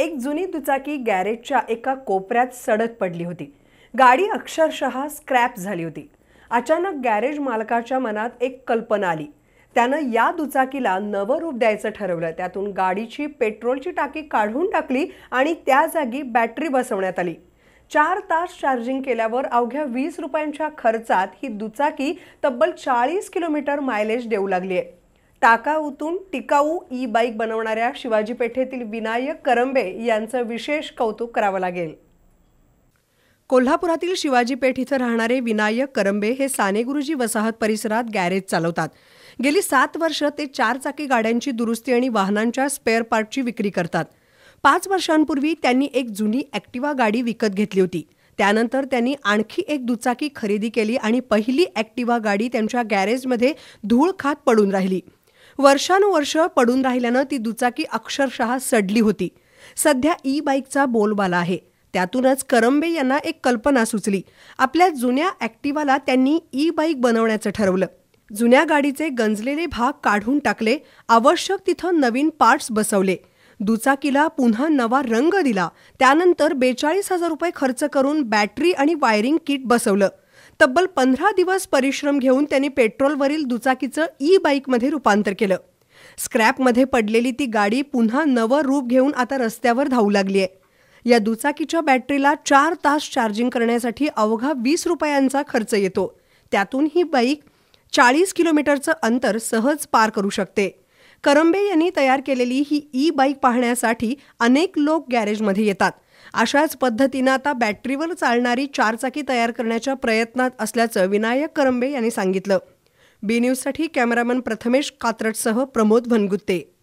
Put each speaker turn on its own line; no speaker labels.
एक जुनी दुचाकी गॅरेजच्या एका कोपऱ्यात सडक पडली होती गाडी अक्षरशः स्क्रॅप झाली होती अचानक गॅरेज मालकाच्या मनात एक कल्पना आली त्यानं या दुचाकीला नवं रूप द्यायचं ठरवलं त्यातून गाडीची पेट्रोलची टाकी काढून टाकली आणि त्या जागी बॅटरी बसवण्यात आली चार तास चार्जिंग केल्यावर अवघ्या वीस रुपयांच्या खर्चात ही दुचाकी तब्बल चाळीस किलोमीटर मायलेज देऊ लागली आहे टाकाऊतून टिकाऊ ई बाईक बनवणाऱ्या शिवाजी पेठेतील विनायक करंबे यांचं विशेष कौतुक करावं लागेल कोल्हापुरातील शिवाजी पेठ इथं राहणारे विनायक करंबे हे सानेगुरुजी वसाहत परिसरात गॅरेज चालवतात गेली सात वर्ष ते चारचाकी गाड्यांची दुरुस्ती आणि वाहनांच्या स्पेअर पार्टची विक्री करतात पाच वर्षांपूर्वी त्यांनी एक जुनी ॲक्टिवा गाडी विकत घेतली होती त्यानंतर त्यांनी आणखी एक दुचाकी खरेदी केली आणि पहिली ॲक्टिवा गाडी त्यांच्या गॅरेजमध्ये धूळ खात पडून राहिली वर्षानुवर्ष पडून राहिल्यानं ती दुचाकी अक्षरशः सडली होती सध्या ई बाईकचा बोलबाला आहे त्यातूनच करंबे यांना एक कल्पना सुचली आपल्या जुन्या ॲक्टिवाला त्यांनी ई बाईक बनवण्याचं ठरवलं जुन्या गाडीचे गंजलेले भाग काढून टाकले आवश्यक तिथं नवीन पार्ट्स बसवले दुचाकीला पुन्हा नवा रंग दिला त्यानंतर बेचाळीस हजार रुपये खर्च करून बॅटरी आणि वायरिंग किट बसवलं तब्बल पंधरा दिवस परिश्रम घेऊन त्यांनी पेट्रोलवरील दुचाकीचं ई बाईकमध्ये रूपांतर केलं स्क्रॅपमध्ये पडलेली ती गाडी पुन्हा नवं रूप घेऊन आता रस्त्यावर धावू लागली आहे या दुचाकीच्या बॅटरीला चार तास चार्जिंग करण्यासाठी अवघा वीस रुपयांचा खर्च येतो त्यातून ही बाईक चाळीस किलोमीटरचं अंतर सहज पार करू शकते करंबे यांनी तयार केलेली ही ई बाईक पाहण्यासाठी अनेक लोक गॅरेजमध्ये येतात अशाच पद्धतीनं आता बॅटरीवर चालणारी चारचाकी तयार करण्याच्या प्रयत्नात असल्याचं विनायक करंबे यांनी सांगितलं बी न्यूजसाठी कॅमेरामन प्रथमेश कात्रटसह प्रमोद भनगुत्ते